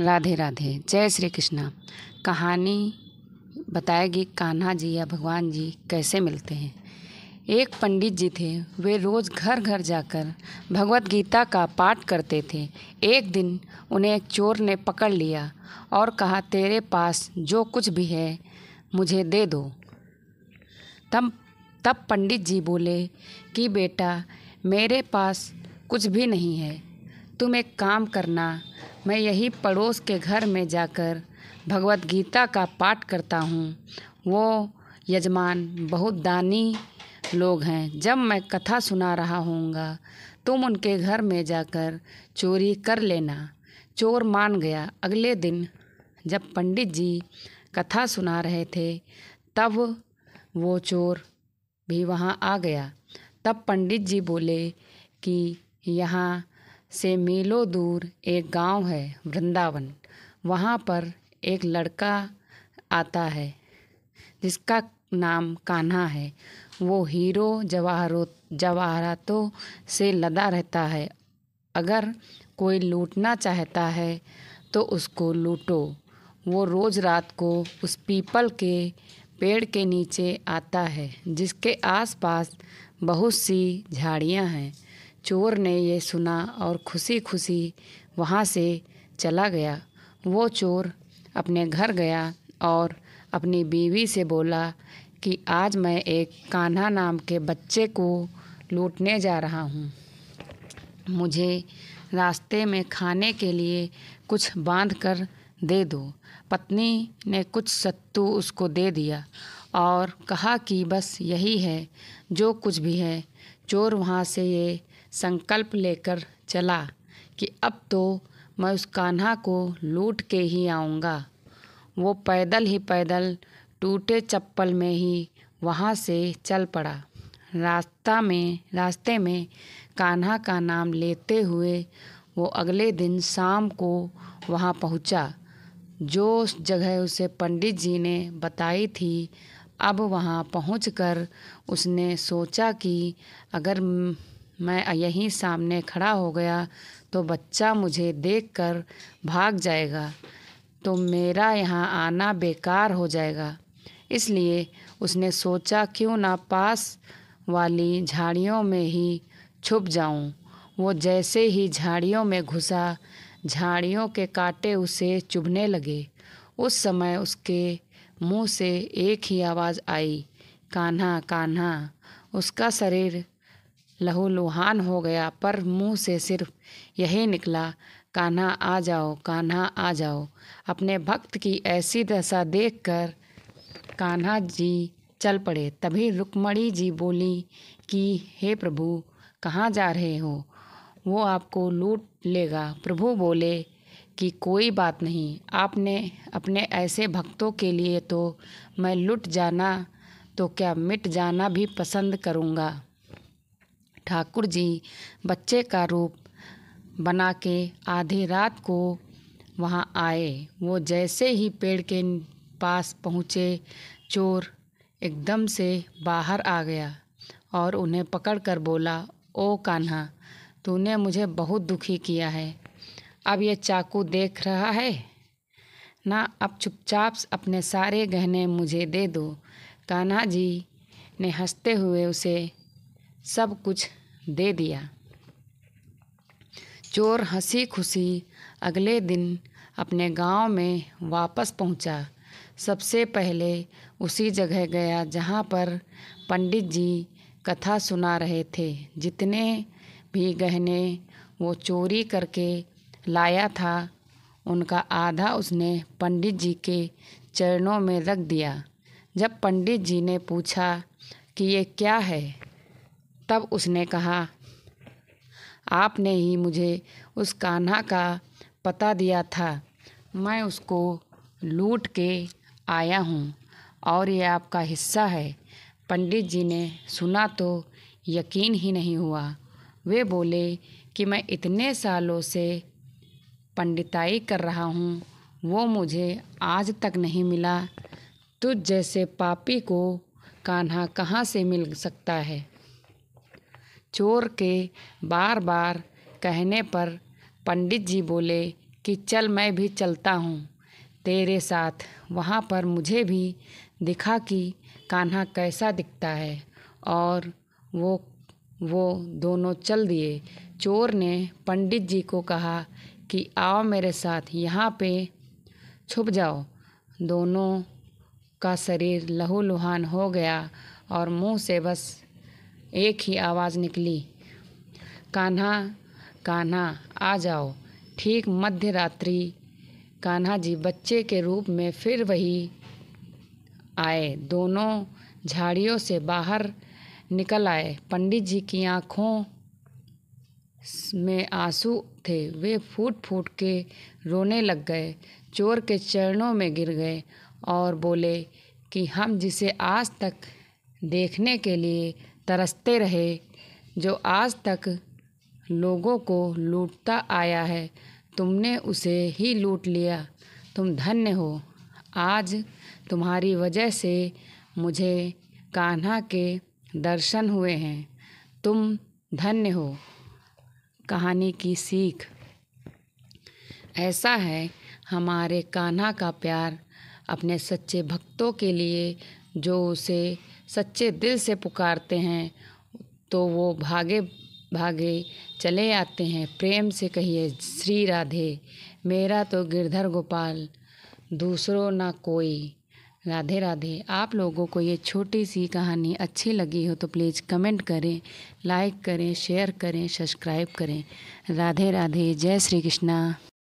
राधे राधे जय श्री कृष्णा कहानी बताएगी कान्हा जी या भगवान जी कैसे मिलते हैं एक पंडित जी थे वे रोज़ घर घर जाकर भगवत गीता का पाठ करते थे एक दिन उन्हें एक चोर ने पकड़ लिया और कहा तेरे पास जो कुछ भी है मुझे दे दो तब तब पंडित जी बोले कि बेटा मेरे पास कुछ भी नहीं है तुम एक काम करना मैं यही पड़ोस के घर में जाकर भगवत गीता का पाठ करता हूँ वो यजमान बहुत दानी लोग हैं जब मैं कथा सुना रहा होऊंगा तुम उनके घर में जाकर चोरी कर लेना चोर मान गया अगले दिन जब पंडित जी कथा सुना रहे थे तब वो चोर भी वहाँ आ गया तब पंडित जी बोले कि यहाँ से मीलों दूर एक गांव है वृंदावन वहाँ पर एक लड़का आता है जिसका नाम कान्हा है वो हीरो जवाहरो जवाहरातों से लदा रहता है अगर कोई लूटना चाहता है तो उसको लूटो वो रोज़ रात को उस पीपल के पेड़ के नीचे आता है जिसके आसपास बहुत सी झाड़ियाँ हैं चोर ने ये सुना और खुशी खुशी वहाँ से चला गया वो चोर अपने घर गया और अपनी बीवी से बोला कि आज मैं एक कान्हा नाम के बच्चे को लूटने जा रहा हूँ मुझे रास्ते में खाने के लिए कुछ बांध कर दे दो पत्नी ने कुछ सत्तू उसको दे दिया और कहा कि बस यही है जो कुछ भी है चोर वहाँ से ये संकल्प लेकर चला कि अब तो मैं उस कान्हा को लूट के ही आऊँगा वो पैदल ही पैदल टूटे चप्पल में ही वहाँ से चल पड़ा रास्ता में रास्ते में कान्हा का नाम लेते हुए वो अगले दिन शाम को वहाँ पहुँचा जो जगह उसे पंडित जी ने बताई थी अब वहाँ पहुँच कर उसने सोचा कि अगर मैं यहीं सामने खड़ा हो गया तो बच्चा मुझे देखकर भाग जाएगा तो मेरा यहाँ आना बेकार हो जाएगा इसलिए उसने सोचा क्यों ना पास वाली झाड़ियों में ही छुप जाऊं। वो जैसे ही झाड़ियों में घुसा झाड़ियों के कांटे उसे चुभने लगे उस समय उसके मुंह से एक ही आवाज़ आई कान्हा कान्हा उसका शरीर लहूलुहान हो गया पर मुंह से सिर्फ यही निकला कान्हा आ जाओ कान्हा आ जाओ अपने भक्त की ऐसी दशा देखकर कान्हा जी चल पड़े तभी रुकमणी जी बोली कि हे प्रभु कहाँ जा रहे हो वो आपको लूट लेगा प्रभु बोले कि कोई बात नहीं आपने अपने ऐसे भक्तों के लिए तो मैं लुट जाना तो क्या मिट जाना भी पसंद करूँगा ठाकुर जी बच्चे का रूप बना के आधी रात को वहाँ आए वो जैसे ही पेड़ के पास पहुँचे चोर एकदम से बाहर आ गया और उन्हें पकड़ कर बोला ओ कान्हा तूने मुझे बहुत दुखी किया है अब ये चाकू देख रहा है ना अब चुपचाप अपने सारे गहने मुझे दे दो कान्हा जी ने हंसते हुए उसे सब कुछ दे दिया चोर हंसी खुशी अगले दिन अपने गांव में वापस पहुंचा। सबसे पहले उसी जगह गया जहां पर पंडित जी कथा सुना रहे थे जितने भी गहने वो चोरी करके लाया था उनका आधा उसने पंडित जी के चरणों में रख दिया जब पंडित जी ने पूछा कि ये क्या है तब उसने कहा आपने ही मुझे उस कान्हा का पता दिया था मैं उसको लूट के आया हूँ और ये आपका हिस्सा है पंडित जी ने सुना तो यकीन ही नहीं हुआ वे बोले कि मैं इतने सालों से पंडिताई कर रहा हूँ वो मुझे आज तक नहीं मिला तुझ जैसे पापी को कान्हा कहाँ से मिल सकता है चोर के बार बार कहने पर पंडित जी बोले कि चल मैं भी चलता हूँ तेरे साथ वहाँ पर मुझे भी दिखा कि कान्हा कैसा दिखता है और वो वो दोनों चल दिए चोर ने पंडित जी को कहा कि आओ मेरे साथ यहाँ पे छुप जाओ दोनों का शरीर लहूलुहान हो गया और मुंह से बस एक ही आवाज़ निकली कान्हा कान्हा आ जाओ ठीक मध्य रात्रि कान्हा जी बच्चे के रूप में फिर वही आए दोनों झाड़ियों से बाहर निकल आए पंडित जी की आँखों में आंसू थे वे फूट फूट के रोने लग गए चोर के चरणों में गिर गए और बोले कि हम जिसे आज तक देखने के लिए तरसते रहे जो आज तक लोगों को लूटता आया है तुमने उसे ही लूट लिया तुम धन्य हो आज तुम्हारी वजह से मुझे कान्हा के दर्शन हुए हैं तुम धन्य हो कहानी की सीख ऐसा है हमारे कान्हा का प्यार अपने सच्चे भक्तों के लिए जो उसे सच्चे दिल से पुकारते हैं तो वो भागे भागे चले आते हैं प्रेम से कहिए श्री राधे मेरा तो गिरधर गोपाल दूसरों ना कोई राधे राधे आप लोगों को ये छोटी सी कहानी अच्छी लगी हो तो प्लीज़ कमेंट करें लाइक करें शेयर करें सब्सक्राइब करें राधे राधे जय श्री कृष्णा